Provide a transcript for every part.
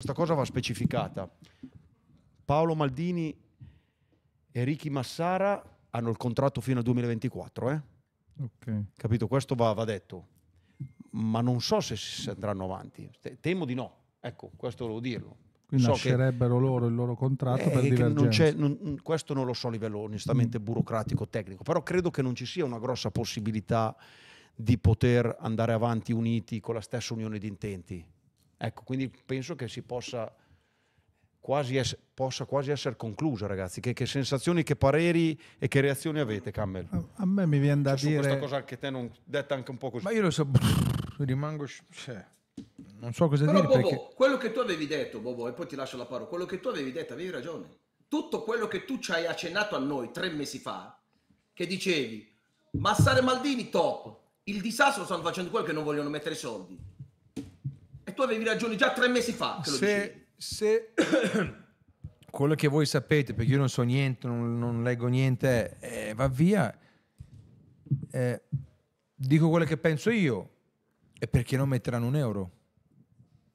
Questa cosa va specificata. Paolo Maldini e Ricky Massara hanno il contratto fino al 2024. Eh? Okay. Capito? Questo va, va, detto. Ma non so se andranno avanti. Temo di no. Ecco, questo volevo dirlo. Quindi so lascerebbero che, loro il loro contratto eh, per divergenza. Non non, questo non lo so a livello onestamente mm. burocratico, tecnico. Però credo che non ci sia una grossa possibilità di poter andare avanti uniti con la stessa unione di intenti Ecco, quindi penso che si possa quasi, es- possa quasi essere conclusa, ragazzi. Che, che, sensazioni, che pareri e che reazioni avete, Camel? A, me mi viene da cioè, dire... questa cosa che te non detta anche un po' così. Ma io lo so, rimango... Cioè, non so cosa Però, dire Bobo, perché... quello che tu avevi detto, Bobo, e poi ti lascio la parola, quello che tu avevi detto, avevi ragione. Tutto quello che tu ci hai accennato a noi tre mesi fa, che dicevi, Massare Maldini top, il disastro stanno facendo quello che non vogliono mettere soldi tu avevi ragione già tre mesi fa. se, se quello che voi sapete, perché io non so niente, non, non leggo niente, eh, va via, eh, dico quello che penso io, e perché non metteranno un euro?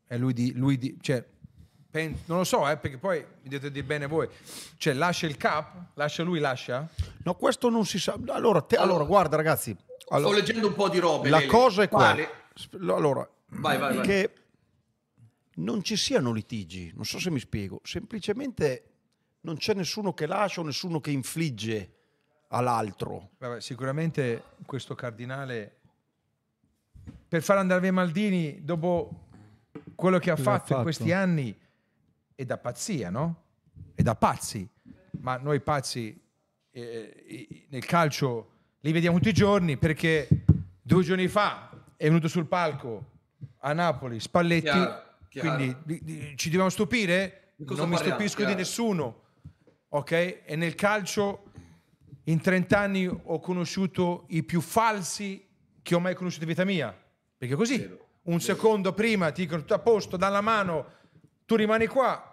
E lui di... Lui di cioè, non lo so, eh, perché poi mi dovete dire bene voi. Cioè, lascia il cap? Lascia lui, lascia? No, questo non si sa. Allora, te, allora, guarda, ragazzi. Allora, sto leggendo un po' di robe. La Lele. cosa è quella. Allora, vai, vai, vai. che non ci siano litigi, non so se mi spiego, semplicemente non c'è nessuno che lascia o nessuno che infligge all'altro. Vabbè, sicuramente questo cardinale, per far andare via Maldini, dopo quello che ha fatto, fatto, in questi anni, è da pazzia, no? È da pazzi, ma noi pazzi eh, eh nel calcio li vediamo tutti i giorni perché due giorni fa è venuto sul palco a Napoli Spalletti. Yeah Chiaro. Quindi di, di, ci dobbiamo stupire? Non parliamo? mi stupisco Chiaro. di nessuno. Ok? E nel calcio in 30 anni ho conosciuto i più falsi che ho mai conosciuto in vita mia. Perché così, Vero. un Vero. secondo prima ti dicono tutto a posto, dalla mano, tu rimani qua.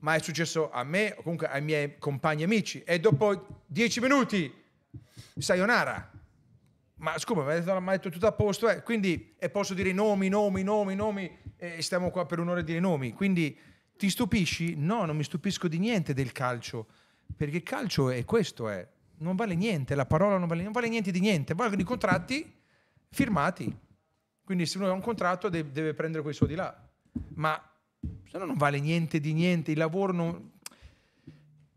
Ma è successo a me, comunque ai miei compagni amici. E dopo 10 minuti, sayonara ma scusa, mi ha detto, detto, tutto a posto, eh? quindi e posso dire nomi, nomi, nomi, nomi, e stiamo qua per un'ora a dire nomi. Quindi ti stupisci? No, non mi stupisco di niente del calcio, perché il calcio è questo, è. Eh. non vale niente, la parola non vale, non vale niente di niente, valgono i contratti firmati. Quindi se uno ha un contratto deve, deve prendere quei soldi là, ma se no non vale niente di niente, il lavoro non,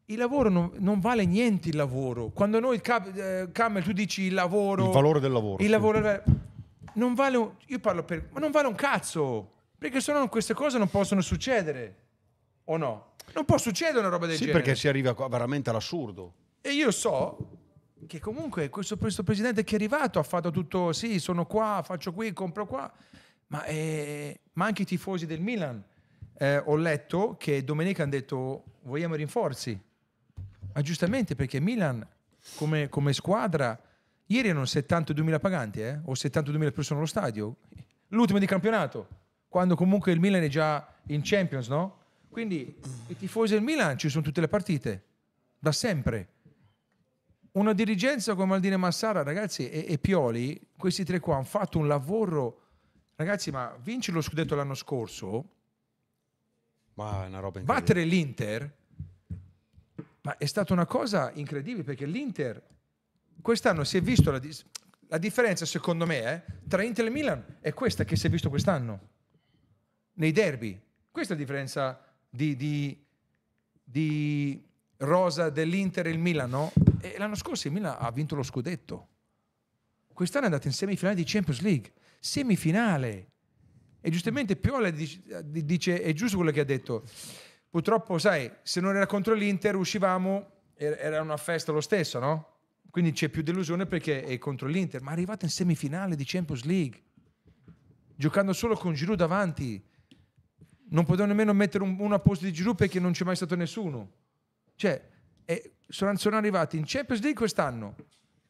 il lavoro non, non, vale niente il lavoro. Quando noi, cap, eh, Camel, tu dici il lavoro... Il valore del lavoro. Il lavoro... Non vale... io parlo per... Ma non vale un cazzo! Perché se no queste cose non possono succedere. O no? Non può succedere una roba del sì, genere. Sì, perché si arriva veramente all'assurdo. E io so che comunque questo, questo, presidente che è arrivato ha fatto tutto, sì, sono qua, faccio qui, compro qua, ma, eh, ma anche i tifosi del Milan. Eh, ho letto che domenica hanno detto vogliamo rinforzi ma ah, giustamente perché Milan come, come squadra ieri erano 72.000 paganti eh? o 72.000 persone allo stadio. L'ultimo di campionato, quando comunque il Milan è già in Champions, no? Quindi i tifosi del Milan ci sono tutte le partite, da sempre. Una dirigenza come Aldine Massara, ragazzi, e, e Pioli, questi tre qua hanno fatto un lavoro... Ragazzi, ma vincere lo scudetto l'anno scorso, ma è una roba battere l'Inter ma è stata una cosa incredibile perché l'Inter quest'anno si è visto la, la differenza, secondo me, eh, tra Inter e Milan è questa che si è visto quest'anno nei derby. Questa è la differenza di, di, di rosa dell'Inter e il Milano. E l'anno scorso il Milan ha vinto lo scudetto. Quest'anno è andato in semifinale di Champions League. Semifinale. E giustamente Piola dice, dice è giusto quello che ha detto purtroppo, sai, se non era contro l'Inter uscivamo, er-, era una festa lo stesso, no? Quindi c'è più delusione perché è contro l'Inter, ma è arrivata in semifinale di Champions League, giocando solo con Giroud davanti. Non potevano nemmeno mettere un, uno a posto di Giroud perché non c'è mai stato nessuno. Cioè, è, sono, sono, arrivati in Champions League quest'anno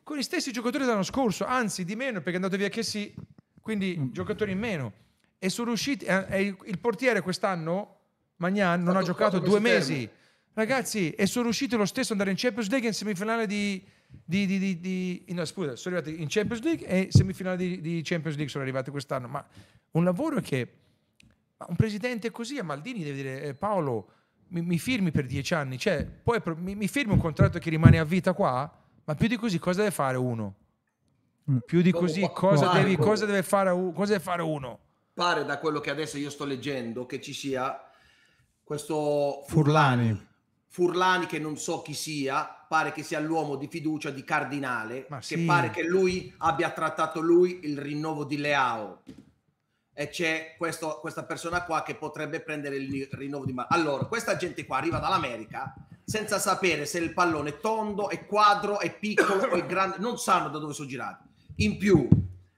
con gli stessi giocatori dell'anno scorso, anzi di meno perché è andato via che sì, quindi mm. giocatori in meno. E sono riusciti, eh, eh, il portiere quest'anno Magnan non ha giocato due mesi. Termine. Ragazzi, e sono riuscito lo stesso ad andare in Champions League e in semifinale di... di, di, di no, scusa, sono arrivati in Champions League e semifinale di, Champions League sono arrivati quest'anno. Ma un lavoro che... un presidente così a Maldini deve dire, eh, Paolo, mi, mi, firmi per dieci anni, cioè, poi mi, mi firmi un contratto che rimane a vita qua, ma più di così cosa deve fare uno? Mm. Più di così cosa, devi, cosa, deve fare, cosa deve fare uno? Pare da quello che adesso io sto leggendo che ci sia questo Furlani. Furlani che non so chi sia, pare che sia l'uomo di fiducia di Cardinale, Ma che pare che lui abbia trattato lui il rinnovo di Leao. E c'è questo, questa persona qua che potrebbe prendere il rinnovo di Mar- Allora, questa gente qua arriva dall'America senza sapere se il pallone è tondo, è quadro, è piccolo o è grande, non sanno da dove sono girati. In più,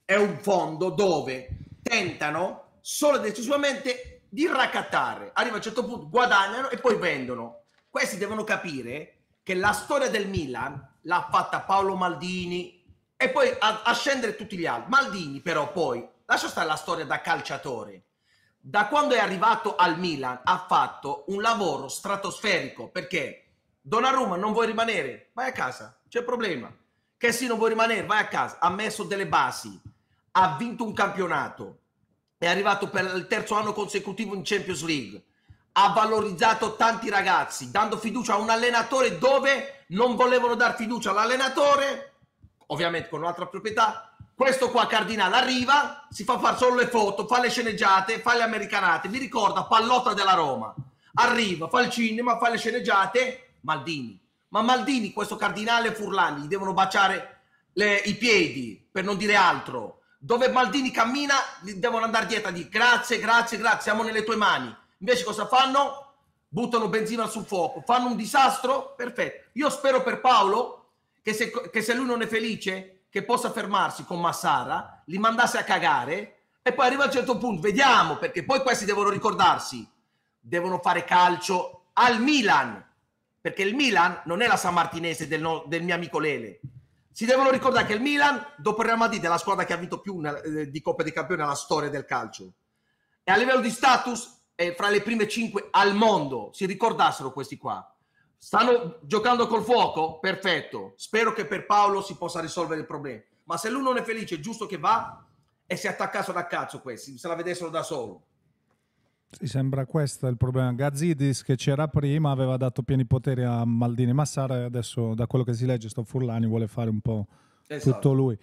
è un fondo dove tentano solo ed esclusivamente di raccattare. Arriva a un certo punto, guadagnano e poi vendono. Questi devono capire che la storia del Milan l'ha fatta Paolo Maldini e poi a, a scendere tutti gli altri. Maldini però poi, lascia stare la storia da calciatore, da quando è arrivato al Milan ha fatto un lavoro stratosferico perché Donnarumma non vuoi rimanere, vai a casa, c'è problema. Che sì, non vuoi rimanere, vai a casa. Ha messo delle basi, ha vinto un campionato, è arrivato per il terzo anno consecutivo in Champions League, ha valorizzato tanti ragazzi, dando fiducia a un allenatore dove non volevano dar fiducia all'allenatore, ovviamente con un'altra proprietà. Questo qua Cardinale arriva, si fa fare solo le foto, fa le sceneggiate, fa le americanate, mi ricorda Pallotta della Roma. Arriva, fa il cinema, fa le sceneggiate, Maldini. Ma Maldini, questo Cardinale Furlani, gli devono baciare le, i piedi, per non dire altro dove Maldini cammina gli devono andare dietro di grazie, grazie, grazie, siamo nelle tue mani. Invece cosa fanno? Buttano benzina sul fuoco, fanno un disastro? Perfetto. Io spero per Paolo che se, che se lui non è felice, che possa fermarsi con Massara, li mandasse a cagare e poi arriva a un certo punto, vediamo, perché poi questi devono ricordarsi, devono fare calcio al Milan, perché il Milan non è la San Martinese del, no, del mio amico Lele si devono ricordare che il Milan, dopo il Real Madrid, è la squadra che ha vinto più una, eh, di Coppa dei Campioni nella storia del calcio. E a livello di status è fra le prime cinque al mondo. Si ricordassero questi qua. Stanno giocando col fuoco? Perfetto. Spero che per Paolo si possa risolvere il problema. Ma se lui non è felice, è giusto che va e si attaccassero da cazzo questi, se la vedessero da solo. Sì, sembra questo il problema. Gazzidis, che c'era prima, aveva dato pieni poteri a Maldini Massara e adesso, da quello che si legge, sto Furlani vuole fare un po' esatto. tutto lui.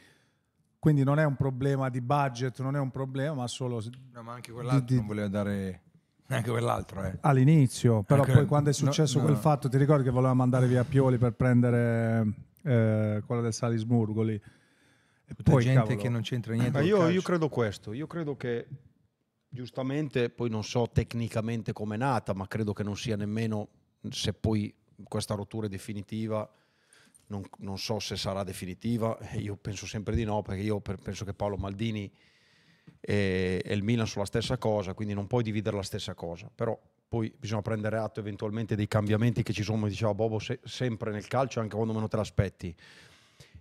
Quindi non è un problema di budget, non è un problema, ma solo... No, ma anche quell'altro di, di... non voleva dare... Neanche quell'altro, eh. All'inizio, però anche... poi quando è successo no, no. quel fatto, ti ricordi che voleva mandare via Pioli per prendere eh, quello del Salisburgo lì? E poi, gente cavolo. che non c'entra niente. Ma eh, io, io credo questo, io credo che Giustamente, poi non so tecnicamente come è nata, ma credo che non sia nemmeno se poi questa rottura è definitiva. Non, non so se sarà definitiva, io penso sempre di no, perché io penso che Paolo Maldini e, e il Milan sono la stessa cosa, quindi non puoi dividere la stessa cosa. Però poi bisogna prendere atto eventualmente dei cambiamenti che ci sono, come diceva Bobo, se sempre nel calcio, anche quando meno te l'aspetti.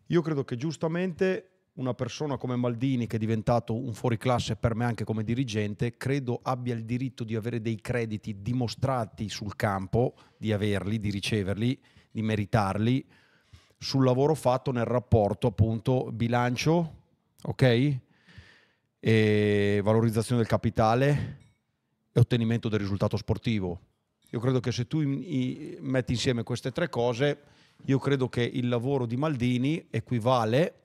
Io credo che giustamente una persona come Maldini, che è diventato un fuoriclasse per me anche come dirigente, credo abbia il diritto di avere dei crediti dimostrati sul campo, di averli, di riceverli, di meritarli, sul lavoro fatto nel rapporto appunto bilancio, ok? E valorizzazione del capitale e ottenimento del risultato sportivo. Io credo che se tu metti insieme queste tre cose, io credo che il lavoro di Maldini equivale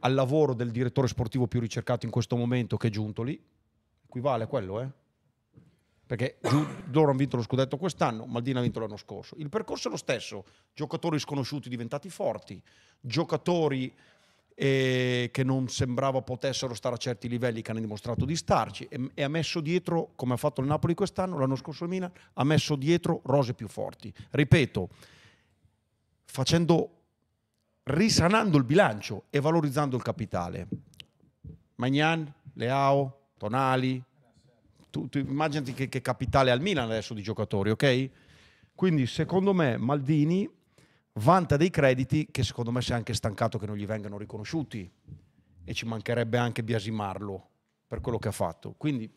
al lavoro del direttore sportivo più ricercato in questo momento, che è giunto lì, equivale a quello, eh? Perché loro hanno vinto lo scudetto quest'anno, Maldini ha vinto l'anno scorso. Il percorso è lo stesso, giocatori sconosciuti diventati forti, giocatori eh, che non sembrava potessero stare a certi livelli che hanno dimostrato di starci e, e ha messo dietro, come ha fatto il Napoli quest'anno, l'anno scorso il Milan, ha messo dietro rose più forti. Ripeto, facendo risanando il bilancio e valorizzando il capitale. Magnan, Leao, Tonali, tu, tu immaginati che, che capitale ha il Milan adesso di giocatori, ok? Quindi secondo me Maldini vanta dei crediti che secondo me si è anche stancato che non gli vengano riconosciuti e ci mancherebbe anche biasimarlo per quello che ha fatto. Quindi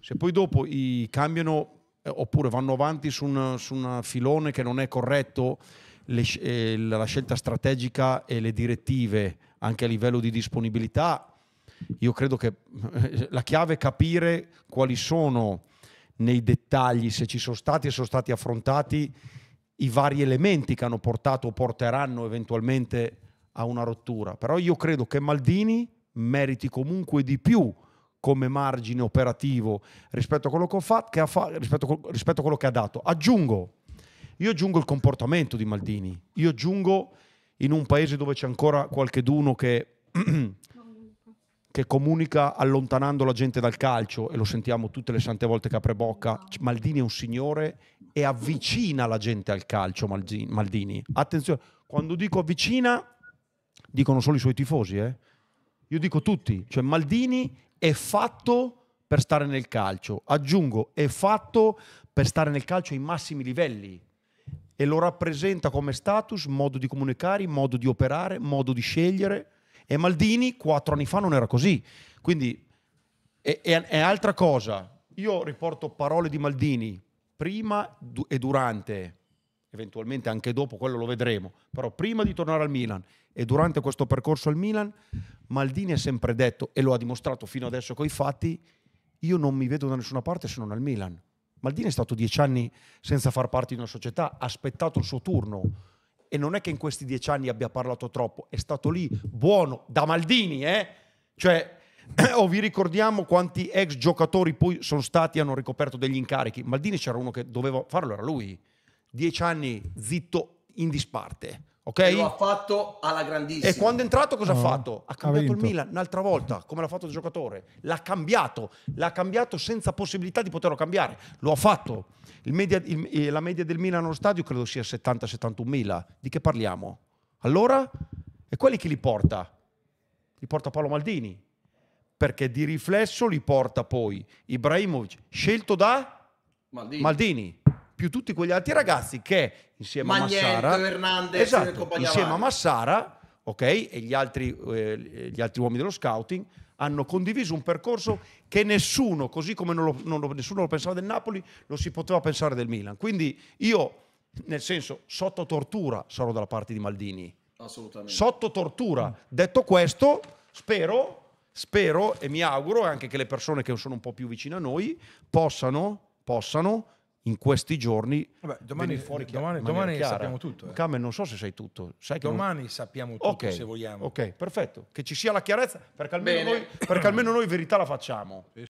se poi dopo cambiano eh, oppure vanno avanti su un filone che non è corretto, le, eh, la scelta strategica e le direttive anche a livello di disponibilità, io credo che eh, la chiave è capire quali sono nei dettagli, se ci sono stati e sono stati affrontati, i vari elementi che hanno portato o porteranno eventualmente a una rottura. Però io credo che Maldini meriti comunque di più come margine operativo rispetto a quello che, ho fatto, che ha fa- rispetto a quello che ha dato. Aggiungo, io aggiungo il comportamento di Maldini, io aggiungo in un paese dove c'è ancora qualcheduno che, che comunica allontanando la gente dal calcio, e lo sentiamo tutte le sante volte che apre bocca, Maldini è un signore e avvicina la gente al calcio, Maldini. Attenzione, quando dico avvicina, dicono solo i suoi tifosi, eh? Io dico tutti, cioè Maldini è fatto per stare nel calcio, aggiungo, è fatto per stare nel calcio ai massimi livelli e lo rappresenta come status, modo di comunicare, modo di operare, modo di scegliere. E Maldini quattro anni fa non era così. Quindi è, è, è altra cosa. Io riporto parole di Maldini prima e durante, eventualmente anche dopo, quello lo vedremo, però prima di tornare al Milan e durante questo percorso al Milan, Maldini ha sempre detto, e lo ha dimostrato fino adesso con i fatti, io non mi vedo da nessuna parte se non al Milan. Maldini è stato dieci anni senza far parte di una società, ha aspettato il suo turno e non è che in questi dieci anni abbia parlato troppo, è stato lì buono da Maldini, eh? Cioè, o oh, vi ricordiamo quanti ex giocatori poi sono stati e hanno ricoperto degli incarichi? Maldini c'era uno che doveva farlo, era lui. Dieci anni zitto in disparte. Okay? lo ha fatto alla grandissima. E quando è entrato cosa oh, ha ah, fatto? Ha cambiato ha il Milan un'altra volta, come l'ha fatto il giocatore. L'ha cambiato, l'ha cambiato senza possibilità di poterlo cambiare. Lo ha fatto. Il media, il, eh, la media del Milan allo stadio credo sia 70-71 mila. Di che parliamo? Allora? E quelli chi li porta? Li porta Paolo Maldini. Perché di riflesso li porta poi Ibrahimovic, scelto da Maldini. Maldini più tutti quegli altri ragazzi che insieme Magneto, a Massara, Hernandez, esatto, insieme a Massara, ok, e gli altri, eh, gli altri uomini dello scouting hanno condiviso un percorso che nessuno, così come non lo, non lo, nessuno lo pensava del Napoli, lo si poteva pensare del Milan. Quindi io, nel senso, sotto tortura sarò dalla parte di Maldini. Assolutamente. Sotto tortura. Mm. Detto questo, spero, spero e mi auguro anche che le persone che sono un po' più vicine a noi possano, possano in questi giorni Vabbè, domani fuori eh, domani, domani sappiamo tutto eh. Carmen non so se sai tutto sai che domani non... sappiamo tutto okay, se vogliamo ok perfetto che ci sia la chiarezza perché almeno, noi, perché almeno noi, verità la facciamo